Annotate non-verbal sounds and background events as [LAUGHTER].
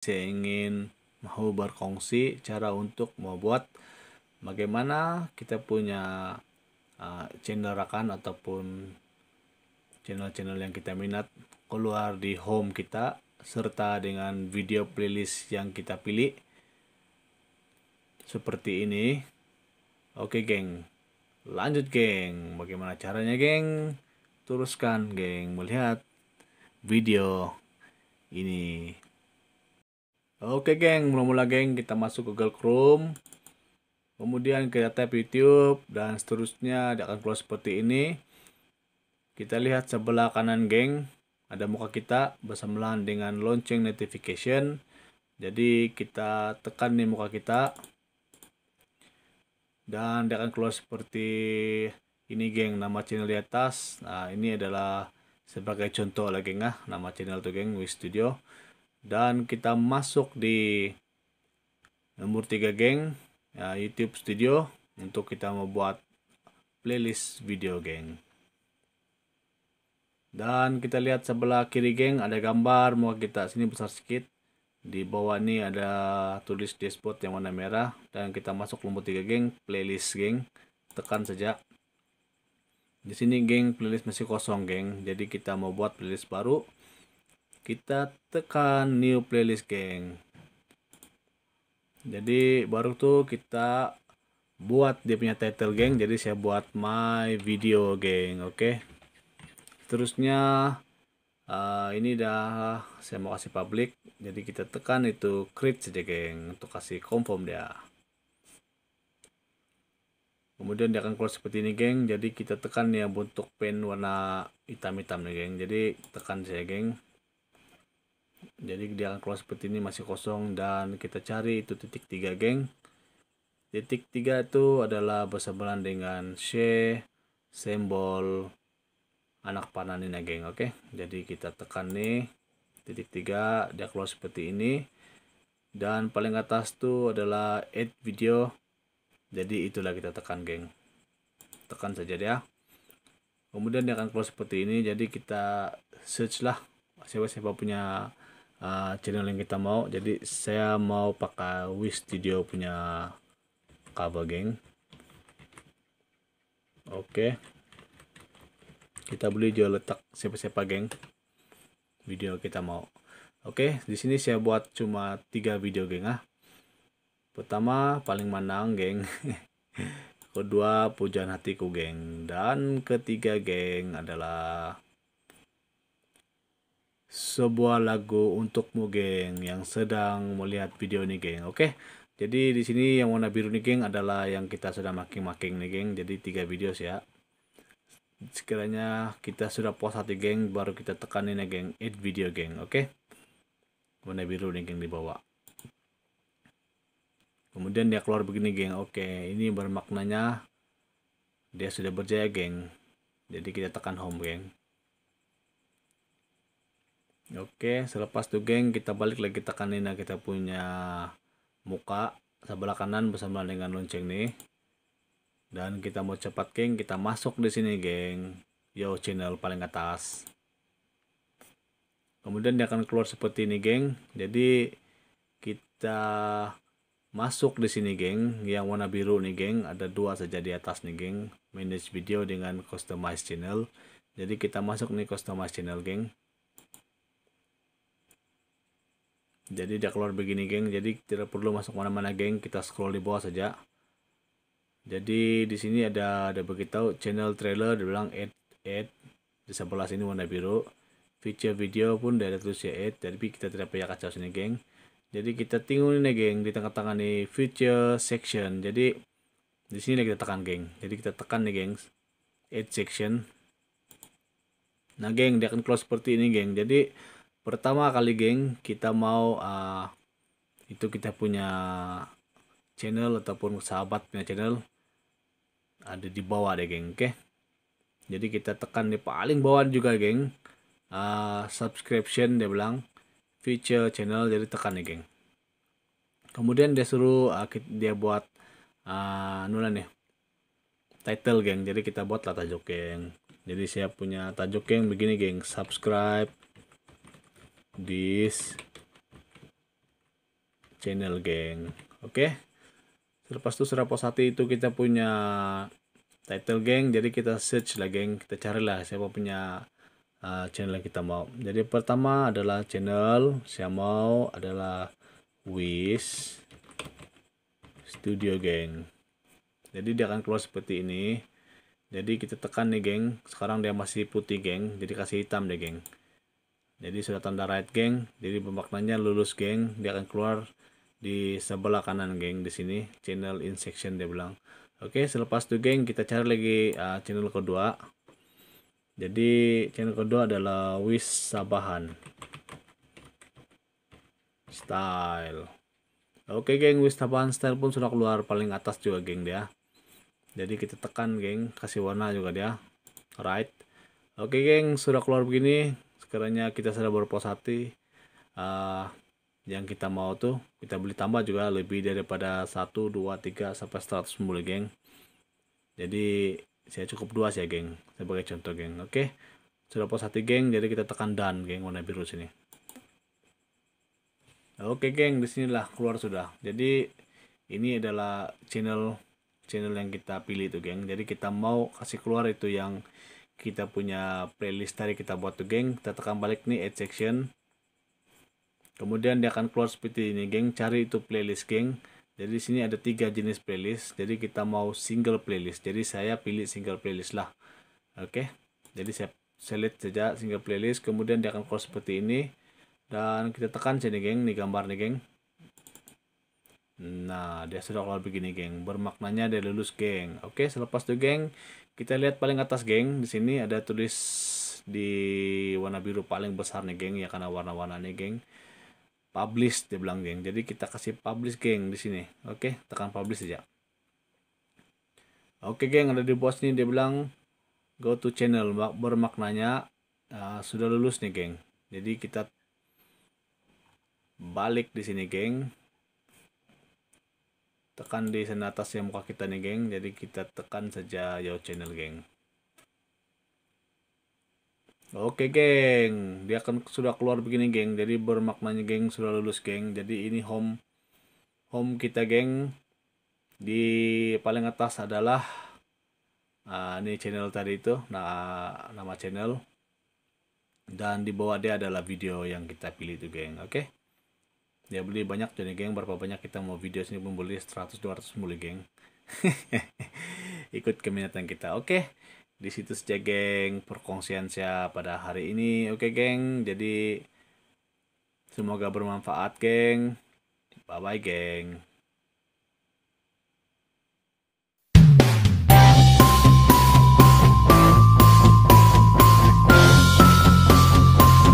saya ingin mau berkongsi cara untuk membuat bagaimana kita punya ah, channel rakan ataupun channel-channel yang kita minat keluar di home kita serta dengan video playlist yang kita pilih seperti ini oke geng lanjut geng bagaimana caranya geng teruskan geng melihat video ini Oke geng, mula-mula geng kita masuk ke Google Chrome. Kemudian kita tap YouTube dan seterusnya dia akan keluar seperti ini. Kita lihat sebelah kanan geng, ada muka kita bersamaan dengan lonceng notification. Jadi kita tekan di muka kita. Dan dia akan keluar seperti ini geng, nama channel di atas. Nah, ini adalah sebagai contoh lagi geng ah, nama channel tuh geng Wii Studio dan kita masuk di nomor 3 geng ya, YouTube Studio untuk kita membuat playlist video geng dan kita lihat sebelah kiri geng ada gambar mau kita sini besar sedikit di bawah ini ada tulis dashboard yang warna merah dan kita masuk nomor 3 geng playlist geng tekan saja di sini geng playlist masih kosong geng jadi kita mau buat playlist baru kita tekan new playlist geng jadi baru tuh kita buat dia punya title geng jadi saya buat my video geng oke okay? terusnya uh, ini dah saya mau kasih public jadi kita tekan itu create saja geng untuk kasih confirm dia kemudian dia akan keluar seperti ini geng jadi kita tekan ya bentuk pen warna hitam-hitam nih geng jadi tekan saya geng jadi dia akan keluar seperti ini masih kosong dan kita cari itu titik tiga geng titik tiga itu adalah bersebelahan dengan C simbol anak panah ya geng oke okay? jadi kita tekan nih titik tiga dia keluar seperti ini dan paling atas tuh adalah add video jadi itulah kita tekan geng tekan saja dia kemudian dia akan keluar seperti ini jadi kita search lah siapa siapa punya Ah, channel yang kita mau jadi saya mau pakai Wish Studio punya cover geng oke kita beli jual letak siapa-siapa geng video kita mau oke okay, di sini saya buat cuma tiga video geng ah pertama paling menang geng [LAUGHS] kedua pujian hatiku geng dan ketiga geng adalah sebuah lagu untukmu geng yang sedang melihat video ini geng oke jadi di sini yang warna biru nih geng adalah yang kita sudah makin-makin nih geng jadi tiga video ya sekiranya kita sudah puas hati geng baru kita tekanin ya geng edit video geng oke warna biru nih geng di bawah kemudian dia keluar begini geng oke ini bermaknanya dia sudah berjaya geng jadi kita tekan home geng Oke, selepas itu geng kita balik lagi tekanin nah kita punya muka sebelah kanan bersama dengan lonceng nih. Dan kita mau cepat geng, kita masuk di sini geng. Yo channel paling atas. Kemudian dia akan keluar seperti ini geng. Jadi kita masuk di sini geng, yang warna biru nih geng, ada dua saja di atas nih geng. Manage video dengan customize channel. Jadi kita masuk nih customize channel geng. jadi dia keluar begini geng jadi tidak perlu masuk mana-mana geng kita scroll di bawah saja jadi di sini ada ada beritahu channel trailer dia bilang add add di sebelah sini warna biru feature video pun dia ada tulis ya add tapi kita tidak payah kacau sini geng jadi kita tinggal ini geng di tengah-tengah nih feature section jadi di sini kita tekan geng jadi kita tekan nih geng add section nah geng dia akan close seperti ini geng jadi pertama kali geng kita mau uh, itu kita punya channel ataupun sahabat punya channel ada di bawah deh geng oke okay? jadi kita tekan di paling bawah juga geng uh, subscription dia bilang feature channel jadi tekan nih geng kemudian dia suruh uh, dia buat uh, nulan nih title geng jadi kita buat lah tajuk geng jadi saya punya tajuk geng begini geng subscribe this channel geng oke okay? Terlepas itu hati itu kita punya title geng jadi kita search lah geng kita carilah siapa punya uh, channel yang kita mau jadi pertama adalah channel saya mau adalah wish studio geng jadi dia akan keluar seperti ini jadi kita tekan nih geng sekarang dia masih putih geng jadi kasih hitam deh geng jadi sudah tanda right geng jadi pemaknanya lulus geng dia akan keluar di sebelah kanan geng di sini channel in section dia bilang oke okay, selepas itu geng kita cari lagi uh, channel kedua jadi channel kedua adalah wis sabahan style oke okay, geng wis sabahan style pun sudah keluar paling atas juga geng dia jadi kita tekan geng kasih warna juga dia right oke okay, geng sudah keluar begini sekiranya kita sudah berpuas hati uh, yang kita mau tuh kita beli tambah juga lebih daripada 1, 2, 3 sampai 100 mulai geng jadi saya cukup dua sih ya geng sebagai contoh geng oke okay? sudah puas hati geng jadi kita tekan dan geng warna biru sini oke okay, geng disinilah keluar sudah jadi ini adalah channel channel yang kita pilih itu geng jadi kita mau kasih keluar itu yang kita punya playlist tadi kita buat tuh geng kita tekan balik nih add section kemudian dia akan keluar seperti ini geng cari itu playlist geng jadi di sini ada tiga jenis playlist jadi kita mau single playlist jadi saya pilih single playlist lah oke okay? jadi saya select saja single playlist kemudian dia akan keluar seperti ini dan kita tekan sini geng nih gambar nih geng Nah, dia sudah keluar begini, geng. Bermaknanya dia lulus, geng. Oke, selepas itu, geng, kita lihat paling atas, geng. Di sini ada tulis di warna biru paling besar nih, geng, ya karena warna-warnanya, warna geng. Publish dia bilang, geng. Jadi kita kasih publish, geng, di sini. Oke, tekan publish saja. Oke, geng, ada di bawah sini dia bilang go to channel bermaknanya uh, sudah lulus nih, geng. Jadi kita balik di sini, geng tekan di senatas yang muka kita nih geng jadi kita tekan saja yo ya, channel geng Oke geng, dia akan sudah keluar begini geng, jadi bermaknanya geng sudah lulus geng. Jadi ini home home kita geng. Di paling atas adalah uh, ini channel tadi itu, nah nama channel. Dan di bawah dia adalah video yang kita pilih itu geng, oke? Okay? dia beli banyak jadi geng berapa banyak kita mau video sini beli 100 200 mulai geng [LAUGHS] ikut keminatan kita oke okay. di situ saja geng perkongsian saya pada hari ini oke okay, geng jadi semoga bermanfaat geng bye bye geng